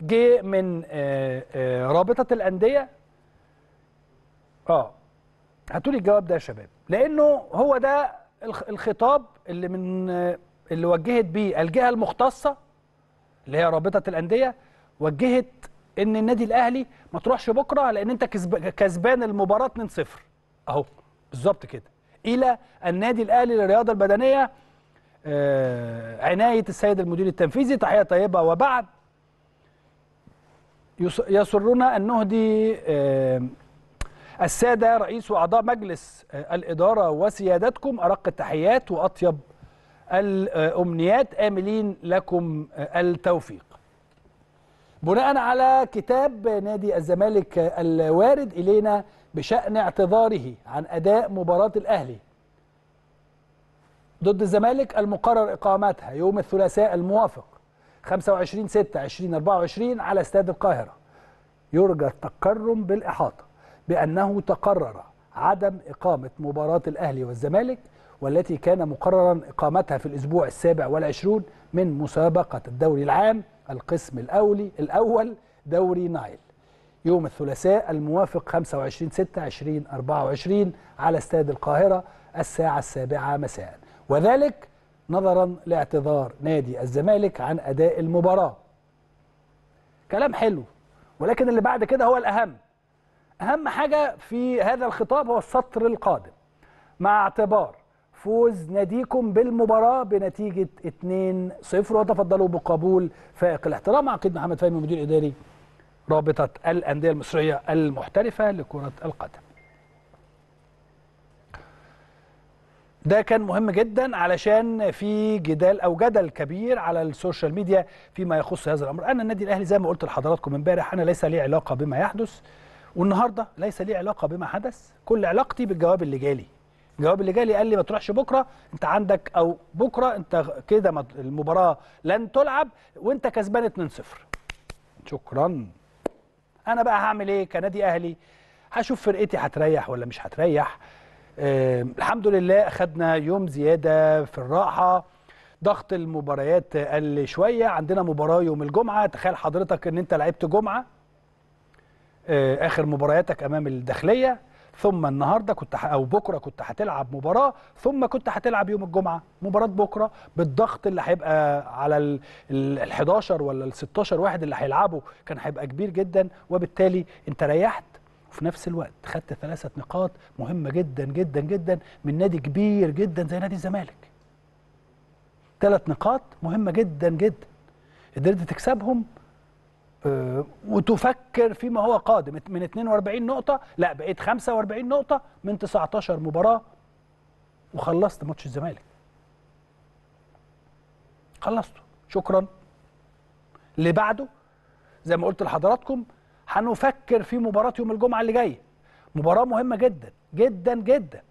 جه من آه، آه، رابطه الانديه اه هاتوا لي الجواب ده يا شباب لانه هو ده الخطاب اللي من آه، اللي وجهت بيه الجهه المختصه اللي هي رابطه الانديه وجهت ان النادي الاهلي ما تروحش بكره لان انت كسبان المباراه 2-0 اهو بالظبط كده الى النادي الاهلي للرياضه البدنيه عنايه السيد المدير التنفيذي تحيه طيبه وبعد يسرنا أن نهدي السادة رئيس وأعضاء مجلس آه، الإدارة وسيادتكم أرق التحيات وأطيب الأمنيات آملين لكم آه، التوفيق بناء على كتاب نادي الزمالك آه، الوارد إلينا بشأن اعتذاره عن أداء مباراة الأهلي ضد الزمالك المقرر إقامتها يوم الثلاثاء الموافق 25 6 2024 على استاد القاهرة يرجى التكرم بالإحاطة بأنه تقرر عدم إقامة مباراة الأهلي والزمالك والتي كان مقررا إقامتها في الأسبوع السابع والعشرون من مسابقة الدوري العام القسم الأولي الأول دوري نايل يوم الثلاثاء الموافق 25 6 2024 على استاد القاهرة الساعة السابعة مساء وذلك نظرا لاعتذار نادي الزمالك عن أداء المباراة كلام حلو ولكن اللي بعد كده هو الأهم أهم حاجة في هذا الخطاب هو السطر القادم مع اعتبار فوز ناديكم بالمباراة بنتيجة 2-0 وتفضلوا بقبول فائق الاحترام عقيد محمد فهمي مدير إداري رابطة الأندية المصرية المحترفة لكرة القدم ده كان مهم جدا علشان في جدال او جدل كبير على السوشيال ميديا فيما يخص هذا الامر انا النادي الاهلي زي ما قلت لحضراتكم امبارح انا ليس لي علاقه بما يحدث والنهارده ليس لي علاقه بما حدث كل علاقتي بالجواب اللي جالي الجواب اللي جالي قال لي ما تروحش بكره انت عندك او بكره انت كده المباراه لن تلعب وانت كسبان 2-0 شكرا انا بقى هعمل ايه كنادي اهلي هشوف فرقتي هتريح ولا مش هتريح الحمد لله خدنا يوم زيادة في الراحة ضغط المباريات قل شوية عندنا مباراة يوم الجمعة تخيل حضرتك أن أنت لعبت جمعة آه، آخر مبارياتك أمام الداخلية ثم النهارده كنت ح... او بكره كنت هتلعب مباراه ثم كنت هتلعب يوم الجمعه مباراه بكره بالضغط اللي هيبقى على ال, ال 11 ولا ال 16 واحد اللي هيلعبوا كان هيبقى كبير جدا وبالتالي انت ريحت وفي نفس الوقت خدت ثلاثة نقاط مهمة جدا جدا جدا من نادي كبير جدا زي نادي الزمالك ثلاث نقاط مهمة جدا جدا قدرت تكسبهم آه، وتفكر فيما هو قادم من 42 نقطة لا بقيت 45 نقطة من 19 مباراة وخلصت ماتش الزمالك خلصته شكرا اللي بعده زي ما قلت لحضراتكم هنفكر في مباراه يوم الجمعه اللي جايه مباراه مهمه جدا جدا جدا